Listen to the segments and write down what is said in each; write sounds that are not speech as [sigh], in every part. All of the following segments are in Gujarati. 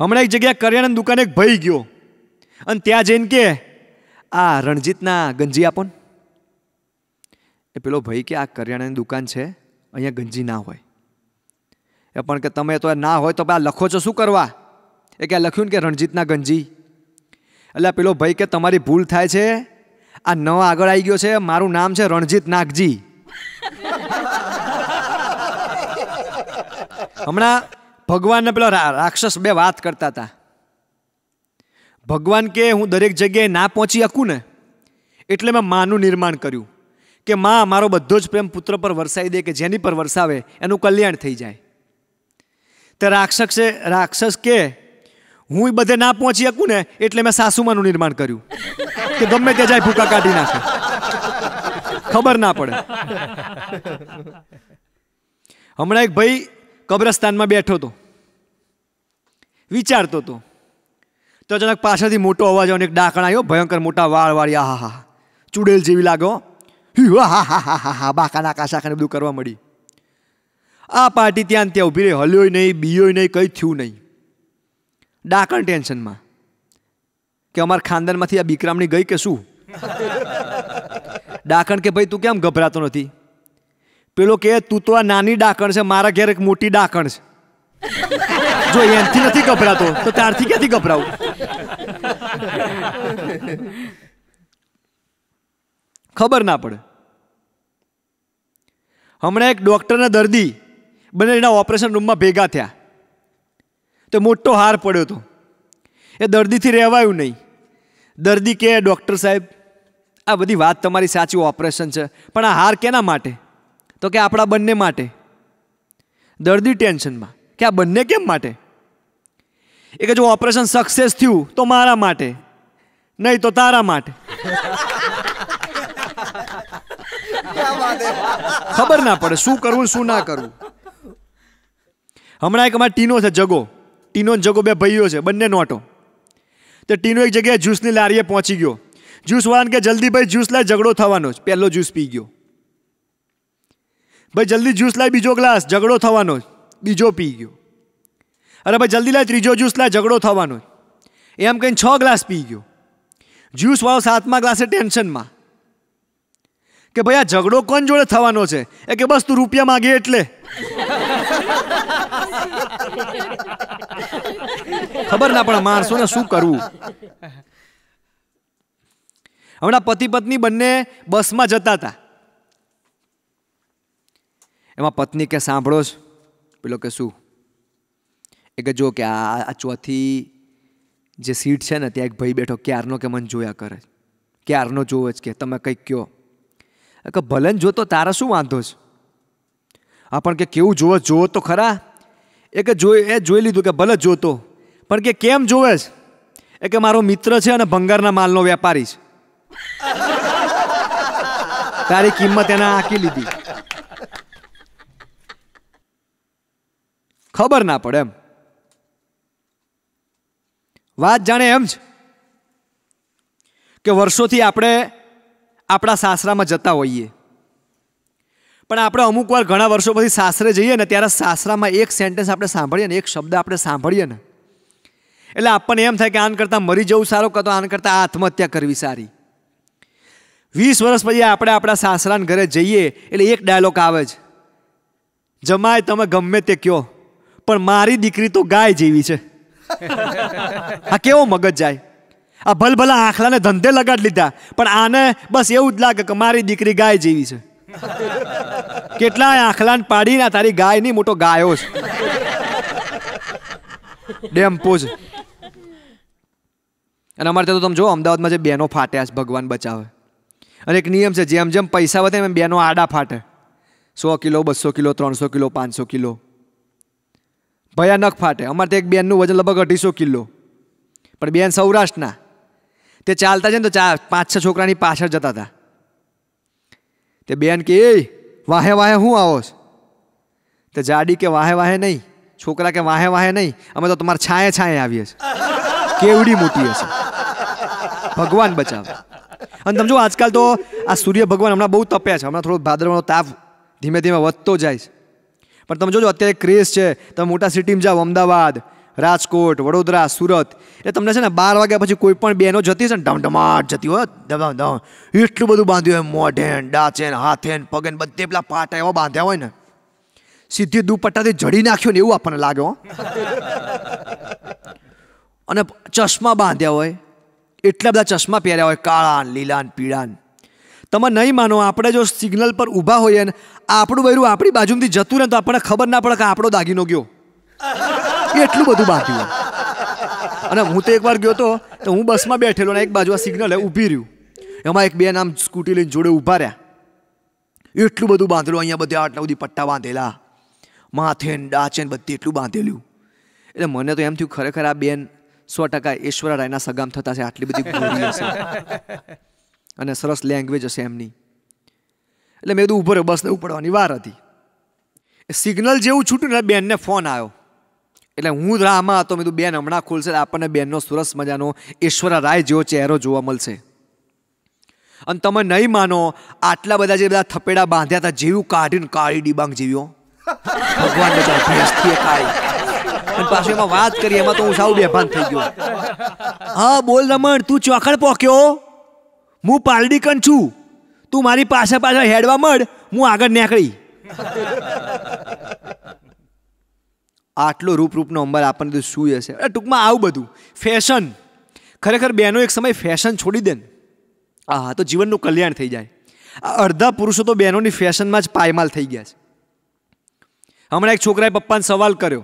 હમણાં એક જગ્યાએ કરિયાણાની દુકાને એક ભાઈ ગયો અને ત્યાં જઈને કે આ રણજીતના ગંજી આપો ને એ પેલો ભાઈ કે આ કરિયાણાની દુકાન છે અહીંયા ગંજી ના હોય એ પણ કે તમે તો ના હોય તો આ લખો છો શું કરવા એ કે લખ્યું ને કે રણજીતના ગંજી એટલે આ પેલો ભાઈ કે તમારી ભૂલ થાય છે આ ન આગળ આવી ગયો છે મારું નામ છે રણજીત નાગજી હમણાં ભગવાનને પેલો રાક્ષસ બે વાત કરતા હતા ભગવાન કે હું દરેક જગ્યાએ ના પહોંચી શકું ને એટલે મેં માનું નિર્માણ કર્યું કે માં મારો બધો જ પ્રેમ પુત્ર પર વરસાવી દે કે જેની પર વરસાવે એનું કલ્યાણ થઈ જાય તો રાક્ષસે રાક્ષસ કે હું એ બધે ના પહોંચી શકું ને એટલે મેં સાસુમાનું નિર્માણ કર્યું કે ગમે તે જાય ભૂકા કાઢી નાખે ખબર ના પડે હમણાં એક ભાઈ કબ્રસ્તાનમાં બેઠો હતો વિચારતો હતો તો અચાનક પાછળથી મોટો અવાજ અને એક ડાકણ આવ્યો ભયંકર મોટા વાળ વાળી આ હા હા ચૂડેલ જેવી લાગ્યો હા હા હા હા હા હા બાકા નાકા શાખાને બધું કરવા મળી આ પાર્ટી ત્યાં ત્યાં ઉભી રહી હલ્યોય નહીં બીયોય નહીં કંઈ થયું નહીં ડાકણ ટેન્શનમાં કે અમારા ખાનદાનમાંથી આ બિક્રામણી ગઈ કે શું ડાકણ કે ભાઈ તું કેમ ગભરાતો નથી પેલો કે તું તો આ નાની ડાકણ છે મારા ઘેર એક મોટી ડાકણ છે જો એમથી નથી ગભરાતો તો ત્યારથી ક્યાંથી ગભરાવું ખબર ના પડે હમણાં એક ડૉક્ટરને દર્દી બંને એના ઓપરેશન રૂમમાં ભેગા થયા તો મોટો હાર પડ્યો હતો એ દર્દીથી રહેવાયું નહીં દર્દી કે ડૉક્ટર સાહેબ આ બધી વાત તમારી સાચી ઓપરેશન છે પણ આ હાર કેના માટે તો કે આપણા બંને માટે દર્દી ટેન્શનમાં કે આ બંને કેમ માટે એ કે જો ઓપરેશન સક્સેસ થયું તો મારા માટે નહીં તો તારા માટે ખબર ના પડે શું કરવું શું ના કરવું હમણાં એક અમારા ટીનો છે જગો ટીનો જગો બે ભાઈઓ છે બંને નોટો તો ટીનો એક જગ્યાએ જ્યુસની લારીએ પહોંચી ગયો જ્યુસવાળાને કે જલ્દી ભાઈ જ્યુસ લાય ઝઘડો થવાનો જ પહેલો જ્યુસ પી ગયો ભાઈ જલ્દી જ્યુસ લાય બીજો ગ્લાસ ઝઘડો થવાનો જ બીજો પી ગયો અરે ભાઈ જલ્દી લા ત્રીજો જ્યુસ લા ઝઘડો થવાનો એમ કહીને છ ગ્લાસ પી ગયો જ્યુસવાળો સાતમા ગ્લાસે ટેન્શનમાં કે ભાઈ આ ઝઘડો કોણ જોડે થવાનો છે એ કે બસ તું રૂપિયા માગે એટલે ખબર ના પણ માણસોને શું કરવું હમણાં પતિ પત્ની બંને બસમાં જતા હતા એમાં પત્ની કે સાંભળો જ પેલો કે શું એક કે કે આ આ ચોથી જે સીટ છે ને ત્યાં એક ભાઈ બેઠો ક્યારનો કે મન જોયા કરે ક્યારનો જોવે જ કે તમે કંઈક કહો કે ભલે જોતો તારા શું વાંધો છે હા પણ કે કેવું જોવે જોવો તો ખરા એ કે જોઈ એ જોઈ લીધું કે ભલે જોતો પણ કે કેમ જોવે છે એ કે મારો મિત્ર છે અને ભંગારના માલનો વેપારી છે તારી કિંમત એને આંકી લીધી ખબર ના પડે એમ વાત જાણે એમ જ કે વર્ષોથી આપણે આપણા સાસરામાં જતા હોઈએ પણ આપણે અમુક વાર ઘણા વર્ષો પછી સાસરે જઈએ ને ત્યારે સાસરામાં એક સેન્ટેન્સ આપણે સાંભળીએ ને એક શબ્દ આપણે સાંભળીએ ને એટલે આપણને એમ થાય કે આન કરતાં મરી જવું સારું કાં તો આન કરતાં આત્મહત્યા કરવી સારી વીસ વર્ષ પછી આપણે આપણા સાસરાના ઘરે જઈએ એટલે એક ડાયલોગ આવે જ જમાય તમે ગમે તે કયો પણ મારી દીકરી તો ગાય જેવી છે [laughs] આ કેવો મગજ જાય આ ભલભલા આખલાને ધંધે લગાડી લીધા પણ આને બસ એવું જ લાગે કે મારી દીકરી ગાય જેવી છે કેટલા આખલાને પાડીને તારી ગાય નહીં મોટો ગાયો છે ડેમ્પો છે અને અમારે ત્યાં તો તમે જો અમદાવાદમાં જે બેનો ફાટ્યા છે ભગવાન બચાવે અને એક નિયમ છે જેમ જેમ પૈસા વધે એમ બેનો આડા ફાટે સો કિલો બસો કિલો ત્રણસો કિલો પાંચસો કિલો ભયાનક ફાટે અમારે એક બેનનું વજન લગભગ અઢીસો કિલો પણ બેન સૌરાષ્ટ્રના તે ચાલતા છે ને તો ચાર પાંચ છ છોકરાની પાછળ જતા હતા તે બેન કે એ વાહે વાહે હું આવો તે જાડી કે વાહે વાહે નહીં છોકરા કે વાહે વાહે નહીં અમે તો તમારે છાંયે છાંયે આવીએ છીએ કેવડી મોટી હશે ભગવાન બચાવ અને તમે જો આજકાલ તો આ સૂર્ય ભગવાન હમણાં બહુ તપ્યા છે હમણાં થોડો ભાદરવાનો તાપ ધીમે ધીમે વધતો જાય છે પણ તમે જોજો અત્યારે ક્રેઝ છે તમે મોટા સિટીમાં જાઓ અમદાવાદ રાજકોટ વડોદરા સુરત એટલે તમને છે ને બાર વાગ્યા પછી કોઈ પણ બેનો જતી છે ને ઢમઢમાટ જતી હોય ધમ ધમ એટલું બધું બાંધ્યું હોય મોઢેન ડાચેન હાથેન પગેન બધે પેલા પાટા એવા બાંધ્યા હોય ને સીધી દુપટ્ટાથી જડી નાખ્યો ને એવું આપણને લાગ્યો અને ચશ્મા બાંધ્યા હોય એટલા બધા ચશ્મા પહેર્યા હોય કાળા લીલા પીળા તમે નહીં માનો આપણે જો સિગ્નલ પર ઊભા હોઈએ ને આપણું બૈરું આપણી બાજુમાંથી જતું ને તો આપણને ખબર ના પડે કે આપણો દાગીનો ગયો એટલું બધું બાકી અને હું તો એકવાર ગયો હતો તો હું બસમાં બેઠેલો ને એક બાજુ આ સિગ્નલ ઊભી રહ્યું એમાં એક બેન આમ સ્કૂટી લઈને જોડે ઊભા રહ્યા એટલું બધું બાંધેલું અહીંયા બધા આટલા બધી પટ્ટા બાંધેલા માથે ડાચે બધી એટલું બાંધેલું એટલે મને તો એમ થયું ખરેખર આ બેન સો ટકા ઐશ્વર્યા રાયના સગામ થતા છે આટલી બધી અને સરસ લેંગ્વેજ હશે એમની એટલે મેં કીધું ઉભો રહ્યો બસને ઉપડવાની વાર હતી સિગ્નલ જેવું છૂટ્યું ને બેનને ફોન આવ્યો એટલે હું રાહમાં હતો મેં તું બેન હમણાં ખોલશે આપણને બેનનો સરસ મજાનો ઈશ્વરા રાય જેવો ચહેરો જોવા મળશે અને તમે નહીં માનો આટલા બધા જે બધા થપેડા બાંધ્યા હતા જેવું કાઢીને કાળી ડિબાંગ જીવ્યો ભગવાન અને પાછું એમાં વાત કરી એમાં તો હું સાવ બેભાન થઈ ગયો હા બોલ રમણ તું ચોખડ પોક્યો હું પાલડી છું તું મારી પાછા પાછા હેડવા મળ હું આગળ નીકળી આટલો રૂપરૂપનો અંબર આપણને તો શું હશે અરે ટૂંકમાં આવું બધું ફેશન ખરેખર બહેનો એક સમય ફેશન છોડી દે ને આ હા તો જીવનનું કલ્યાણ થઈ જાય આ અડધા પુરુષો તો બહેનોની ફેશનમાં જ પાયમાલ થઈ ગયા છે હમણાં એક છોકરાએ પપ્પાને સવાલ કર્યો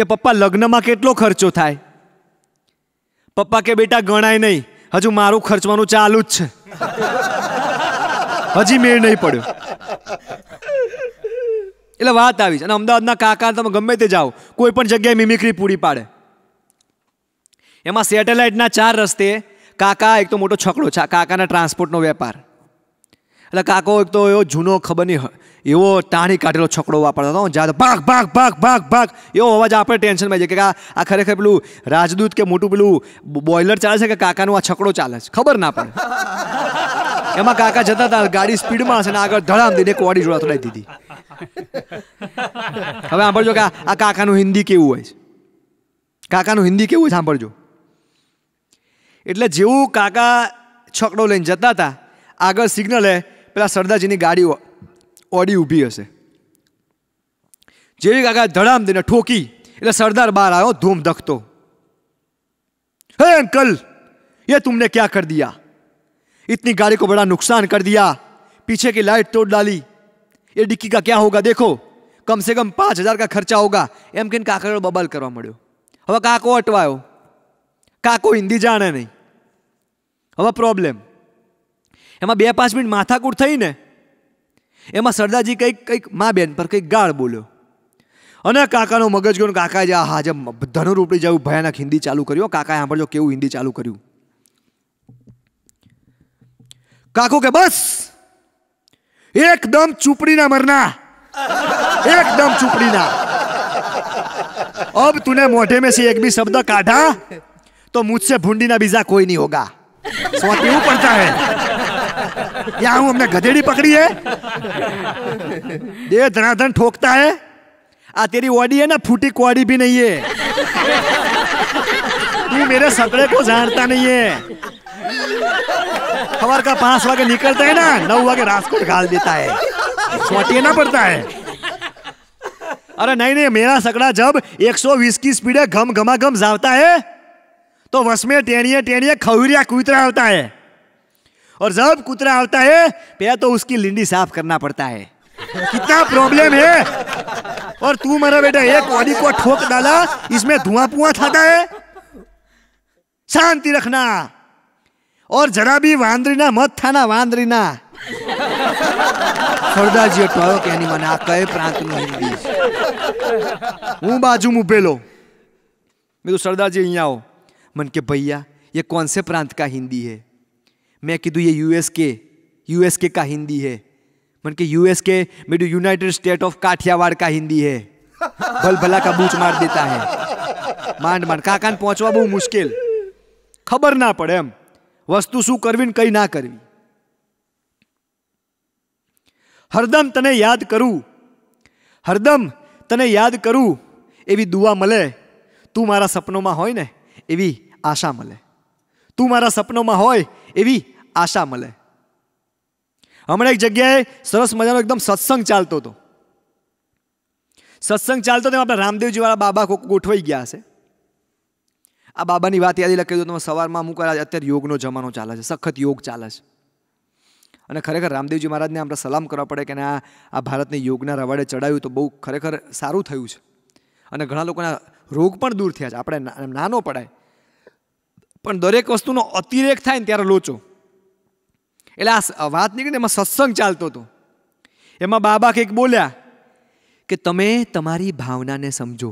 કે પપ્પા લગ્નમાં કેટલો ખર્ચો થાય પપ્પા કે બેટા ગણાય નહીં હજુ મારું ખર્ચવાનું ચાલુ જ છે હજી મેળ નહીં પડ્યો એટલે વાત આવી છે અને અમદાવાદના કાકા તમે ગમે તે જાઓ કોઈ પણ જગ્યાએ મિમિક્રી પૂરી પાડે એમાં સેટેલાઇટના ચાર રસ્તે કાકા એક તો મોટો છકડો કાકાના ટ્રાન્સપોર્ટનો વેપાર એટલે કાકો એક તો એવો જૂનો ખબર નહીં એવો ટાણી કાઢેલો છકડો વાપરતો હતો જ્યાં ભાગ ભાગ ભાગ ભાગ ભાગ એવો અવાજ આપણે ટેન્શનમાં જાય કે આ ખરેખર પેલું રાજદૂત કે મોટું પેલું બોઇલર ચાલે છે કે કાકાનું આ છકડો ચાલે છે ખબર ના પડે એમાં કાકા જતા હતા ગાડી સ્પીડમાં હશે ને આગળ ધડામ દીધી કોડી જોડા તોડાઈ દીધી હવે સાંભળજો કે આ કાકાનું હિન્દી કેવું હોય છે કાકાનું હિન્દી કેવું સાંભળજો એટલે જેવું કાકા છકડો લઈને જતા હતા આગળ સિગ્નલ સિગ્નલે લા સરદારજી ની ગાડી ઓડી ઉભી હશે જેવી કાકા ધડામ દઈને ઠોકી એટલે સરદાર બહાર આયો ધૂમ ધખતો હે અનકલ યે તુમને ક્યા કર દિયા ઇતની ગાડી કો બડા નુકસાન કર દિયા પીછે કી લાઈટ તોડ લાલી એડિકી કા ક્યા હોગા દેખો કમ સે કમ 5000 કા ખર્ચા હોગા એમકિન કાકો બબલ કરવા મડ્યો હવે કાકો અટવાયો કાકો હિન્દી જાણે નહીં હવે પ્રોબ્લેમ એમાં બે પાંચ મિનિટ માથાકૂટ થઈને એમાં સરદારજી કંઈક કંઈક મા બેન પર કંઈક ગાળ બોલ્યો અને કાકાનો મગજ ગયો કાકા જે હા જેમ ધનુર ઉપડી જવું ભયાનક હિન્દી ચાલુ કર્યું કાકાએ સાંભળજો કેવું હિન્દી ચાલુ કર્યું કાકો કે બસ એકદમ ચૂપડીના મરના એકદમ ચૂપડીના અબ તુને મોઢે મેં સે એક બી શબ્દ કાઢા તો મુજસે ભૂંડીના બીજા કોઈ નહીં હોગા સ્વાતી પડતા હૈ क्या हूं हमने गधेड़ी पकड़ी है दे धनाधन ठोकता है आ तेरी वाडी है ना फूटी कुआड़ी भी नहीं है तू मेरे सपड़े को जानता नहीं है खबर का पांच वागे निकलता है ना नौ वागे को निकाल देता है सोटिए ना पड़ता है अरे नहीं नहीं मेरा सगड़ा जब 120 की स्पीड घम घमा घम जावता है तो वस में टेनिए टेनिए खवरिया कूतरा होता है और जब कुतरा आता है पहला तो उसकी लिंडी साफ करना पड़ता है कितना प्रॉब्लम है और तू मेरा बेटा एक ऑडी को ठोक डाला इसमें धुआं पुआ खाता है शांति रखना और जरा भी वांदरी ना मत था ना वांदरी ना સરદારજીએ ટોયો કે એની મને આ કઈ પ્રાંતનું હિન્દી बाजू બાજુ ઉભેલો મેં તો સરदारजी અહીંયા આવો મને કે ये कौन से प्रांत का हिंदी है मैं कीधु ये यूएस के यूएस के का हिंदी है मन के यूएस के मेडू यूनाइटेड स्टेट ऑफ काठियावाड़ का हिंदी है भल भला का बूच मार देता है માંડ માંડ કાકાને પહોંચવા બહુ મુશ્કેલ ખબર ના પડે એમ વસ્તુ શું કરવી ને કઈ ના કરવી હરદમ તને યાદ કરું હરદમ તને યાદ કરું એવી દુઆ મળે તું મારા સપનોમાં હોય ને એવી આશા મળે તું મારા સપનોમાં હોય એવી આશા મળે હમણાં એક જગ્યાએ સરસ મજાનો એકદમ સત્સંગ ચાલતો હતો સત્સંગ ચાલતો તેમાં આપણા રામદેવજીવાળા બાબા ગોઠવાઈ ગયા હશે આ બાબાની વાત યાદી લખી દો તમે સવારમાં અમુક અત્યારે યોગનો જમાનો ચાલે છે સખત યોગ ચાલે છે અને ખરેખર રામદેવજી મહારાજને આપણે સલામ કરવા પડે કે આ આ ભારતને યોગના રવાડે ચડાવ્યું તો બહુ ખરેખર સારું થયું છે અને ઘણા લોકોના રોગ પણ દૂર થયા છે આપણે નાનો પડાય પણ દરેક વસ્તુનો અતિરેક થાય ને ત્યારે લોચો એટલે આ વાત નીકળીને એમાં સત્સંગ ચાલતો હતો એમાં બાબા કંઈક બોલ્યા કે તમે તમારી ભાવનાને સમજો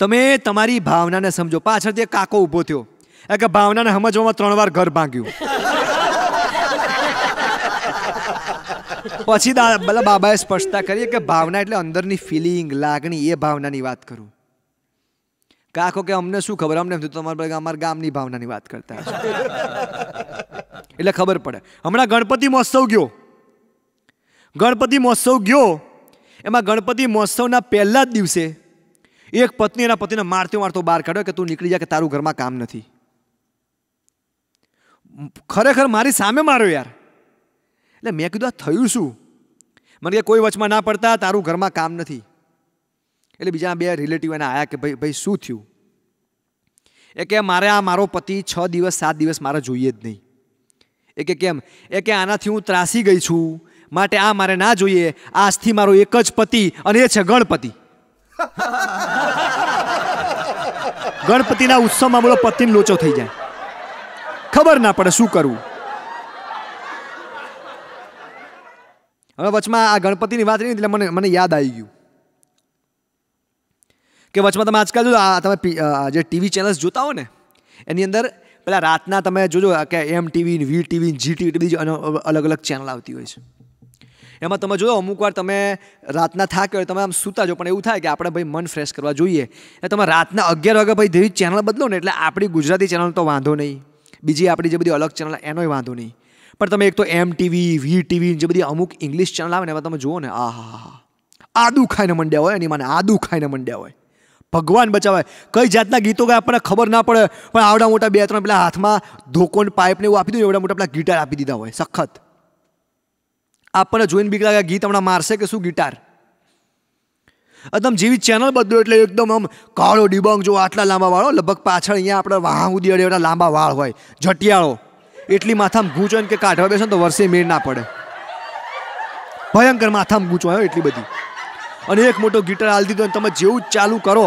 તમે તમારી ભાવનાને સમજો પાછળથી કાકો ઊભો થયો એ કે ભાવનાને સમજવામાં ત્રણ વાર ઘર ભાંગ્યું પછી બાબાએ સ્પષ્ટતા કરી કે ભાવના એટલે અંદરની ફિલિંગ લાગણી એ ભાવનાની વાત કરું કે આખો કે અમને શું ખબર અમને એમ થયું તમારા અમારા ગામની ભાવનાની વાત કરતા [laughs] એટલે ખબર પડે હમણાં ગણપતિ મહોત્સવ ગયો ગણપતિ મહોત્સવ ગયો એમાં ગણપતિ મહોત્સવના પહેલા જ દિવસે એક પત્ની એના પતિને મારતો મારતો બહાર કાઢ્યો કે તું નીકળી જા કે તારું ઘરમાં કામ નથી ખરેખર મારી સામે માર્યો યાર એટલે મેં કીધું આ થયું શું મને કે કોઈ વચમાં ના પડતા તારું ઘરમાં કામ નથી એટલે બીજા બે રિલેટિવ એને આવ્યા કે ભાઈ ભાઈ શું થયું એ કે મારે આ મારો પતિ છ દિવસ સાત દિવસ મારે જોઈએ જ નહીં એ કે કેમ એ કે આનાથી હું ત્રાસી ગઈ છું માટે આ મારે ના જોઈએ આજથી મારો એક જ પતિ અને એ છે ગણપતિ [laughs] ગણપતિના ઉત્સવમાં બોલો પતિને લોચો થઈ જાય ખબર ના પડે શું કરવું હવે વચમાં આ ગણપતિની વાત નહીં એટલે મને મને યાદ આવી ગયું કે વચમાં તમે આજકાલ જો તમે જે ટીવી ચેનલ્સ જોતા હો ને એની અંદર પેલા રાતના તમે જોજો કે M TV V TV Zee TV બીજી અલગ અલગ ચેનલ આવતી હોય છે એમાં તમે જોયો અમુક વાર તમે રાતના થાક્યો હોય તમે આમ સૂતા જો પણ એવું થાય કે આપણે ભાઈ મન ફ્રેશ કરવા જોઈએ એટલે તમે રાતના અગિયાર વાગે ભાઈ ધીરી ચેનલ બદલો ને એટલે આપણી ગુજરાતી ચેનલ તો વાંધો નહીં બીજી આપણી જે બધી અલગ ચેનલ એનોય વાંધો નહીં પણ તમે એક તો એમ ટીવી વી ટીવી જે બધી અમુક ઇંગ્લિશ ચેનલ આવે ને એમાં તમે જુઓ ને આ હા હા આદુ ખાઈને મંડ્યા હોય એની મને આદુ ખાઈને મંડ્યા હોય ભગવાન બચાવે કઈ જાતના ગીતો ગાય આપણને ખબર ના પડે પણ આવડા મોટા બે ત્રણ પેલા હાથમાં ધોકોન પાઇપને એવું આપી દીધું એવડા મોટા પેલા ગિટાર આપી દીધા હોય સખત આપણને જોઈને બીક લાગે ગીત હમણાં મારશે કે શું ગિટાર તમે જેવી ચેનલ બદલો એટલે એકદમ આમ કાળો ડિબંગ જો આટલા લાંબા વાળો લગભગ પાછળ અહીંયા આપણે વાહ ઉદી અડે એવડા લાંબા વાળ હોય જટિયાળો એટલી માથામાં ગૂંચ હોય કે કાઢવા બેસો તો વર્ષે મેળ ના પડે ભયંકર માથામાં ગૂંચ હોય એટલી બધી અને એક મોટો ગિટાર હાલ દીધો અને તમે જેવું ચાલુ કરો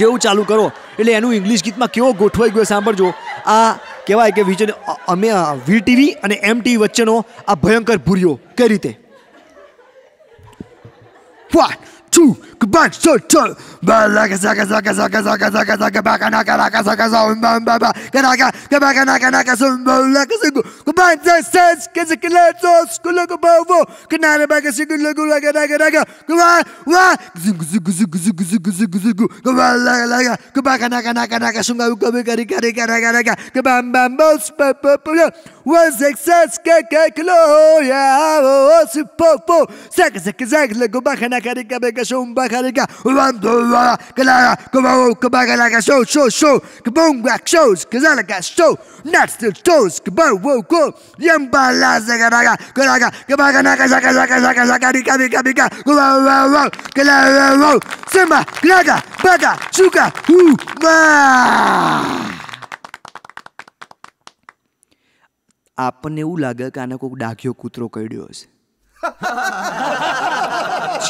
જેવું ચાલુ કરો એટલે એનું ઇંગ્લિશ ગીતમાં કેવો ગોઠવાઈ ગયો સાંભળજો આ કહેવાય કે વિજય અમે વીટીવી અને એમ ટીવી વચ્ચેનો આ ભયંકર ભૂર્યો કઈ રીતે one two Goodbye, so so. Balaka Was keke ya. Carica, Ubandua, Galara, Kabao, Kabagalaga, Show, Show, Show, Kabongak Shows, Kazalaga Show, Nuts to Toes, Kabao, Woko, Yambala, Zagaraga, Galaga, Kabaganaga, Zaka, Zaka, Zaka, Zaka, Rika, Rika, Rika, Kubao, Galara, Simba, Glaga, Baga, Suka, Woo, Ma. આપણને એવું લાગે કે આને કોઈ ડાઘ્યો કૂતરો કરડ્યો હશે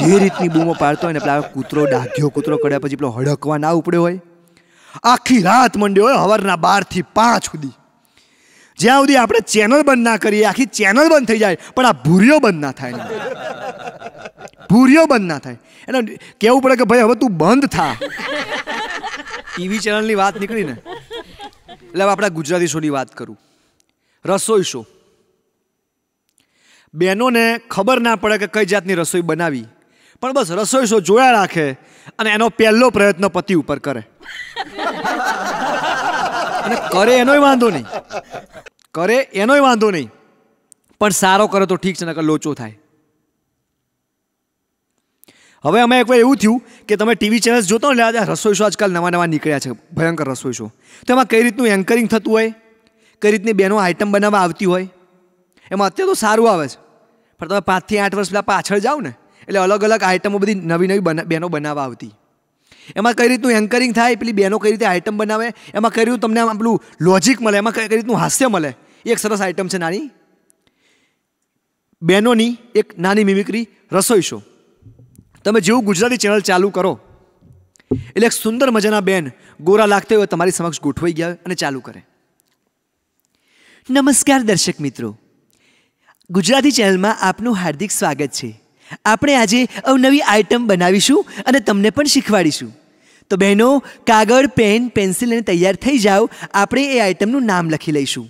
જે રીતની બૂમો પાડતો હોય ને પેલા કૂતરો ડાઘ્યો કૂતરો કર્યા પછી પેલો હડકવા ના ઉપડ્યો હોય આખી રાત મંડ્યો હોય હવારના બારથી પાંચ સુધી જ્યાં સુધી આપણે ચેનલ બંધ ના કરીએ આખી ચેનલ બંધ થઈ જાય પણ આ ભૂરિયો બંધ ના થાય ભૂરિયો બંધ ના થાય એને કેવું પડે કે ભાઈ હવે તું બંધ થા ટીવી ચેનલની વાત નીકળી ને એટલે આપણે ગુજરાતી શોની વાત કરું રસોઈ શો બહેનોને ખબર ના પડે કે કઈ જાતની રસોઈ બનાવી પણ બસ રસોઈ શો જોયા રાખે અને એનો પહેલો પ્રયત્ન પતિ ઉપર કરે અને કરે એનોય વાંધો નહીં કરે એનોય વાંધો નહીં પણ સારો કરે તો ઠીક છે નકર લોચો થાય હવે અમે એકવાર એવું થયું કે તમે ટીવી ચેનલ્સ જોતો ને આજે રસોઈ શો આજકાલ નવા નવા નીકળ્યા છે ભયંકર રસોઈ શો તો એમાં કઈ રીતનું એન્કરિંગ થતું હોય કઈ રીતની બેનો આઇટમ બનાવવા આવતી હોય એમાં અત્યારે તો સારું આવે છે પણ તમે પાંચથી આઠ વર્ષ પહેલાં પાછળ જાઓ ને એટલે અલગ અલગ આઇટમો બધી નવી નવી બના બહેનો બનાવવા આવતી એમાં કઈ રીતનું એન્કરિંગ થાય પેલી બહેનો કઈ રીતે આઇટમ બનાવે એમાં કઈ રીતનું તમને આમ પેલું લોજિક મળે એમાં કઈ રીતનું હાસ્ય મળે એ એક સરસ આઇટમ છે નાની બહેનોની એક નાની મિમિક્રી રસોઈ શો તમે જેવું ગુજરાતી ચેનલ ચાલુ કરો એટલે એક સુંદર મજાના બેન ગોરા લાગતા હોય તમારી સમક્ષ ગોઠવાઈ ગયા અને ચાલુ કરે નમસ્કાર દર્શક મિત્રો ગુજરાતી ચેનલમાં આપનું હાર્દિક સ્વાગત છે આપણે આજે અવનવી આઇટમ બનાવીશું અને તમને પણ શીખવાડીશું તો બહેનો કાગળ પેન પેન્સિલ અને તૈયાર થઈ જાઓ આપણે એ આઇટમનું નામ લખી લઈશું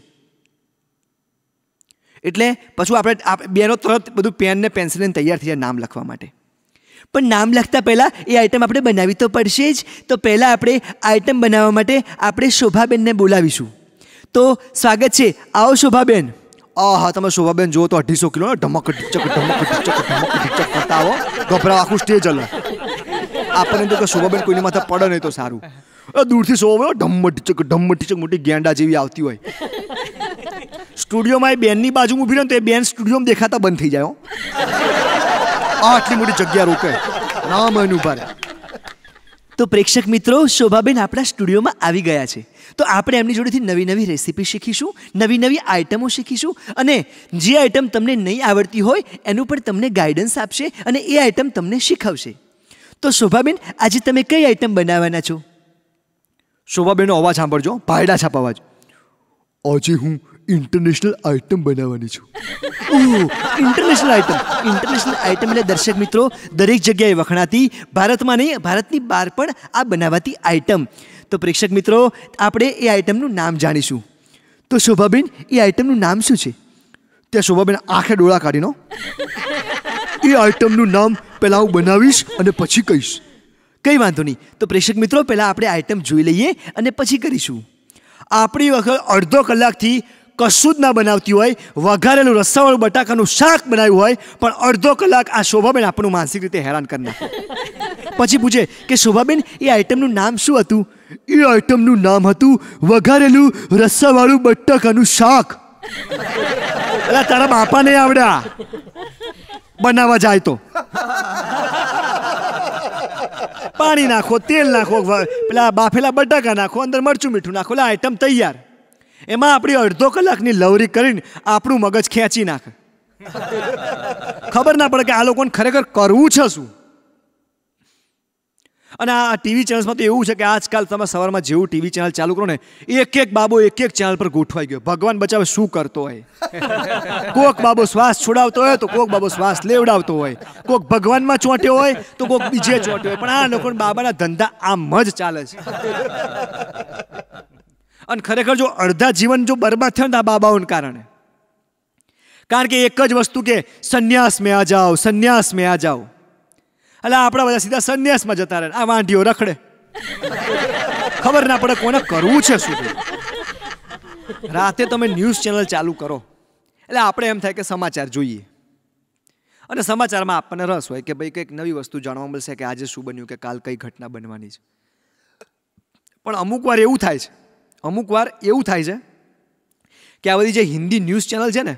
એટલે પછી આપણે બેનો તરત બધું પેન ને પેન્સિલ ને તૈયાર થઈ જાય નામ લખવા માટે પણ નામ લખતા પહેલાં એ આઇટમ આપણે બનાવી તો પડશે જ તો પહેલાં આપણે આઇટમ બનાવવા માટે આપણે શોભાબેનને બોલાવીશું તો સ્વાગત છે આવો શોભાબેન આ હા તમે શોભાબેન જુઓ તો અઢીસો કિલો ઢમક ઢીચક ઢમક ઢીચક ઢમક ઢીચક કરતા આવો ગભરાવ આખું સ્ટેજ અલગ આપણને તો શોભાબેન કોઈની માથે પડે નહીં તો સારું દૂરથી શોભાવે ઢમ ઢીચક ઢમ ઢીચક મોટી ગેંડા જેવી આવતી હોય સ્ટુડિયોમાં એ બેનની બાજુ ઊભી રહે તો એ બેન સ્ટુડિયોમાં દેખાતા બંધ થઈ જાય આટલી મોટી જગ્યા રોકે ના મહિનું તો પ્રેક્ષક મિત્રો શોભાબેન આપણા સ્ટુડિયોમાં આવી ગયા છે તો આપણે એમની જોડેથી નવી નવી રેસીપી શીખીશું નવી નવી આઇટમો શીખીશું અને જે આઇટમ તમને નહીં આવડતી હોય એનું પણ તમને ગાઈડન્સ આપશે અને એ આઇટમ તમને શીખવશે તો શોભાબેન આજે તમે કઈ આઇટમ બનાવવાના છો શોભાબેનનો અવાજ સાંભળજો ભાયડા છાપ અવાજ આજે હું ઇન્ટરનેશનલ આઇટમ બનાવવાની છું ઇન્ટરનેશનલ આઈટમ ઇન્ટરનેશનલ આઇટમ એટલે દર્શક મિત્રો દરેક જગ્યાએ વખણાતી ભારતમાં નહીં ભારતની બહાર પણ આ બનાવાતી આઇટમ તો પ્રેક્ષક મિત્રો આપણે એ આઇટમનું નામ જાણીશું તો શોભાબેન એ આઇટમનું નામ શું છે ત્યાં શોભાબેન આંખે ડોળા કાઢીનો એ આઇટમનું નામ પહેલાં હું બનાવીશ અને પછી કહીશ કંઈ વાંધો નહીં તો પ્રેક્ષક મિત્રો પહેલાં આપણે આઇટમ જોઈ લઈએ અને પછી કરીશું આપણી વખત અડધો કલાકથી કશું જ ના બનાવતી હોય વઘારેલું રસાવાળું બટાકાનું શાક બનાવ્યું હોય પણ અડધો કલાક આ શોભાબેન આપણું માનસિક રીતે હેરાન કરી નાખે પછી પૂછે કે શોભાબેન એ આઈટમનું નામ શું હતું એ આઈટમનું નામ હતું વઘારેલું રસાવાળું બટાકાનું શાક એટલે તારા બાપા નહીં આવડ્યા બનાવવા જાય તો પાણી નાખો તેલ નાખો પેલા બાફેલા બટાકા નાખો અંદર મરચું મીઠું નાખો એટલે આઈટમ તૈયાર એમાં આપણી અડધો કલાકની લવરી કરીને આપણું મગજ ખેંચી નાખે ખબર ના પડે કે આ લોકોને ખરેખર કરવું છે શું અને આ ટીવી ચેનલ્સમાં તો એવું છે કે આજકાલ તમે સવારમાં જેવું ટીવી ચેનલ ચાલુ કરો ને એક એક બાબો એક એક ચેનલ પર ગોઠવાઈ ગયો ભગવાન બચાવે શું કરતો હોય કોક બાબો શ્વાસ છોડાવતો હોય તો કોક બાબો શ્વાસ લેવડાવતો હોય કોક ભગવાનમાં ચોંટ્યો હોય તો કોક બીજે ચોંટ્યો હોય પણ આ લોકોને બાબાના ધંધા આમ જ ચાલે છે અને ખરેખર જો અડધા જીવન જો બરબાદ થયો ને આ બાબાઓને કારણે કારણ કે એક જ વસ્તુ કે સંન્યાસ મેં આ જાઓ સંન્યાસ મેં આ જાઓ એટલે આપણા બધા સીધા સંન્યાસમાં જતા રહે આ વાંઢીઓ રખડે ખબર ના પડે કોને કરવું છે શું રાતે તમે ન્યૂઝ ચેનલ ચાલુ કરો એટલે આપણે એમ થાય કે સમાચાર જોઈએ અને સમાચારમાં આપણને રસ હોય કે ભાઈ કંઈક નવી વસ્તુ જાણવા મળશે કે આજે શું બન્યું કે કાલ કઈ ઘટના બનવાની છે પણ અમુક વાર એવું થાય છે અમુક વાર એવું થાય છે કે આ બધી જે હિન્દી ન્યૂઝ ચેનલ છે ને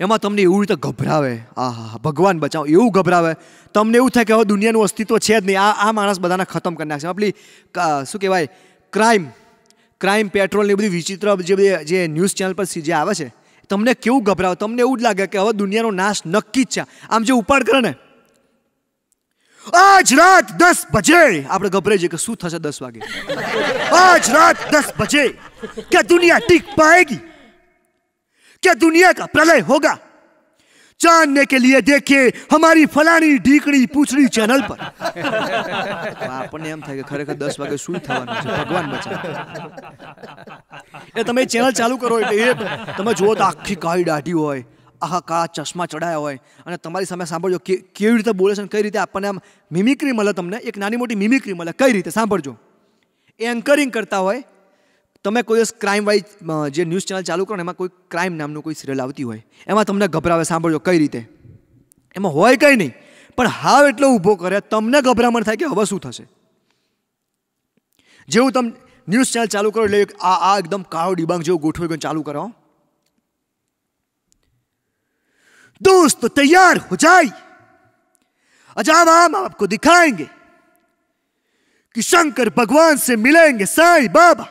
એમાં તમને એવું રીતે ગભરાવે આ હા ભગવાન બચાવ એવું ગભરાવે તમને એવું થાય કે હવે દુનિયાનું અસ્તિત્વ છે જ નહીં આ આ માણસ બધાને ખતમ કરી નાખશે આપણી શું કહેવાય ક્રાઇમ ક્રાઇમ પેટ્રોલ ને બધી વિચિત્ર જે બધી જે ન્યૂઝ ચેનલ પર જે આવે છે તમને કેવું ગભરાવે તમને એવું જ લાગે કે હવે દુનિયાનો નાશ નક્કી જ છે આમ જે ઉપાડ કરે ને આજ રાત દસ બજે આપણે ગભરાઈ જઈએ કે શું થશે દસ વાગે આજ રાત દસ બજે કે દુનિયા ટીક પાએગી क्या दुनिया का प्रलय होगा जानने के लिए देखिए हमारी फलानी ढीकड़ी पूछड़ी चैनल पर આપણને એમ થાય કે ખરેખર દસ વાગે શું થવાનું છે ભગવાન બચાવે એ તમે ચેનલ ચાલુ કરો એટલે એ તમે જુઓ તો આખી કાળી દાઢી હોય આહા કાળા ચશ્મા ચડાયા હોય અને તમારી સામે સાંભળજો કે કેવી રીતે બોલે છે અને કઈ રીતે આપણને આમ મિમિક્રી મળે તમને એક નાની મોટી મિમિક્રી મળે કઈ રીતે સાંભળજો એ એન્કરિંગ કરતા હોય તમે કોઈ દિવસ ક્રાઇમ વાઇઝ જે ન્યૂઝ ચેનલ ચાલુ કરો ને એમાં કોઈ ક્રાઇમ નામનું કોઈ સિરિયલ આવતી હોય એમાં તમને ગભરાવે સાંભળજો કઈ રીતે એમાં હોય કંઈ નહીં પણ હાવ એટલો ઊભો કરે તમને ગભરામણ થાય કે હવે શું થશે જેવું તમે ન્યૂઝ ચેનલ ચાલુ કરો એટલે આ આ એકદમ કાળો ડિબાંગ જેવું ગોઠવી ચાલુ કરો दोस्त तो तैयार हो जाए अजाब हम आपको दिखाएंगे कि शंकर भगवान से मिलेंगे साईं बाबा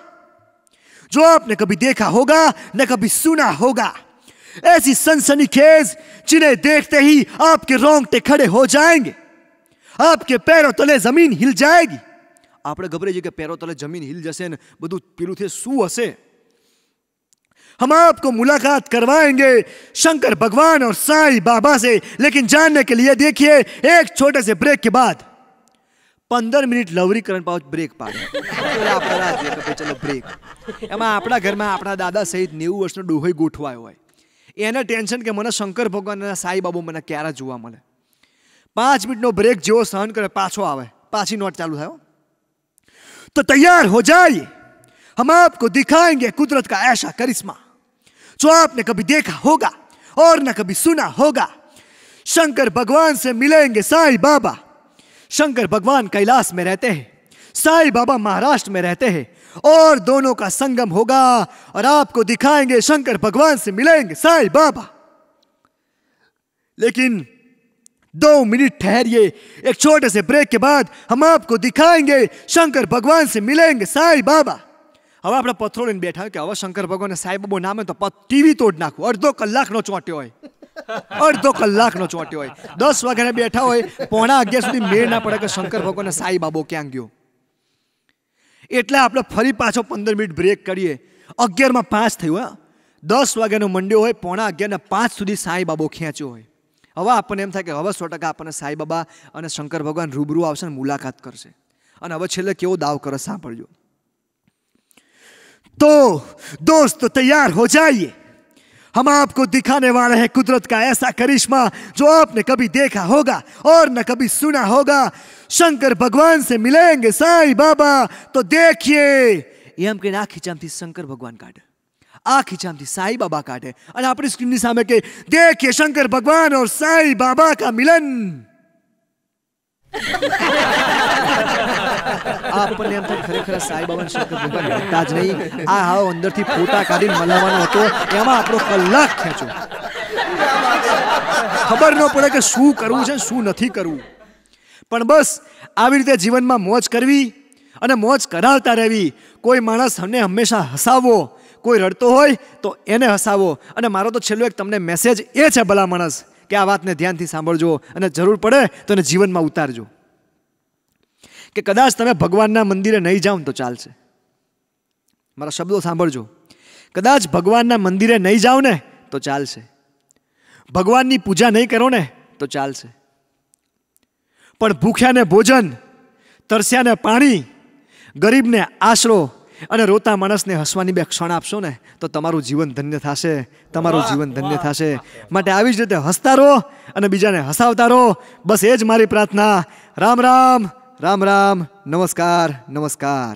जो आपने कभी देखा होगा न कभी सुना होगा ऐसी सनसनीखेज जिन्हें देखते ही आपके रोंगटे खड़े हो जाएंगे आपके पैरों तले जमीन हिल जाएगी આપણે घबरे જઈએ કે પેરો તલે જમીન હિલ જશે ને બધું પેલું થશે શું हम आपको मुलाकात करवाएंगे शंकर भगवान और साईं बाबा से लेकिन जानने के लिए देखिए एक छोटे से ब्रेक के बाद पंद्रह मिनट लवरीकरण पाओ ब्रेक पा तो चलो ब्रेक एम आप घर में अपना दादा सहित नेव वर्ष डोहोई गोठवाय होने टेन्शन के मैं शंकर भगवान साई बाबू मैंने क्या जुआ मैं पांच मिनट ना ब्रेक जो सहन करे पाछो आए पाची नोट चालू थो तो तैयार हो जाए हम आपको दिखाएंगे कुदरत का ऐसा करिश्मा जो आपने कभी देखा होगा और न कभी सुना होगा शंकर भगवान से मिलेंगे साई बाबा शंकर भगवान कैलाश में रहते हैं साई बाबा महाराष्ट्र में रहते हैं और दोनों का संगम होगा और आपको दिखाएंगे शंकर भगवान से मिलेंगे साई बाबा लेकिन दो मिनट ठहरिए एक छोटे से ब्रेक के बाद हम आपको दिखाएंगे शंकर भगवान से मिलेंगे साई बाबा હવે આપણે પથ્થરો લઈને બેઠા કે હવે શંકર ભગવાન સાહેબ બહુ નામે તો ટીવી તોડ નાખું અડધો કલાકનો ચોંટ્યો હોય અડધો કલાકનો ચોંટ્યો હોય દસ વાગ્યાને બેઠા હોય પોણા અગિયાર સુધી મેળ ના પડે કે શંકર ભગવાન સાંઈ બાબો ક્યાં ગયો એટલે આપણે ફરી પાછો પંદર મિનિટ બ્રેક કરીએ અગિયારમાં પાંચ થયું હા દસ વાગ્યાનો મંડ્યો હોય પોણા અગિયારના પાંચ સુધી સાંઈ બાબો ખેંચ્યો હોય હવે આપણને એમ થાય કે હવે સો ટકા આપણને સાંઈ બાબા અને શંકર ભગવાન રૂબરૂ આવશે અને મુલાકાત કરશે અને હવે છેલ્લે કેવો દાવ કરે સાંભળજો तो दोस्त तैयार हो जाइए हम आपको दिखाने वाले हैं कुदरत का ऐसा करिश्मा जो आपने कभी देखा होगा और न कभी सुना होगा शंकर भगवान से मिलेंगे साईं बाबा तो देखिए आखी કે शंकर भगवान શંકર ભગવાન કાઢે આખી बाबा સાઈ બાબા કાઢે અને આપણી સ્ક્રીનની સામે કે देखिए शंकर भगवान और સાઈ बाबा का मिलन આપણને એમ તો ખરેખર સાંઈબાબાને શંકર ભગવાન જ નહીં આ હાવ અંદરથી ફોટા કાઢીને મલાવવાનો હતો એમાં આપણો કલાક ખેંચો ખબર ન પડે કે શું કરવું છે શું નથી કરવું પણ બસ આવી રીતે જીવનમાં મોજ કરવી અને મોજ કરાવતા રહેવી કોઈ માણસ અમને હંમેશા હસાવવો કોઈ રડતો હોય તો એને હસાવો અને મારો તો છેલ્લો એક તમને મેસેજ એ છે ભલા માણસ કે આ વાતને ધ્યાનથી સાંભળજો અને જરૂર પડે તો એને જીવનમાં ઉતારજો કે કદાચ તમે ભગવાનના મંદિરે નહીં જાઓ તો ચાલશે મારા શબ્દો સાંભળજો કદાચ ભગવાનના મંદિરે નહીં જાઓ ને તો ચાલશે ભગવાનની પૂજા નહીં કરો ને તો ચાલશે પણ ભૂખ્યાને ભોજન તરસ્યાને પાણી ગરીબને આશરો અને રોતા માણસને હસવાની બે ક્ષણ આપશો ને તો તમારું જીવન ધન્ય થશે તમારું જીવન ધન્ય થશે માટે આવી જ રીતે હસતા રહો અને બીજાને હસાવતા રહો બસ એ જ મારી પ્રાર્થના રામ રામ રામ રામ નમસ્કાર નમસ્કાર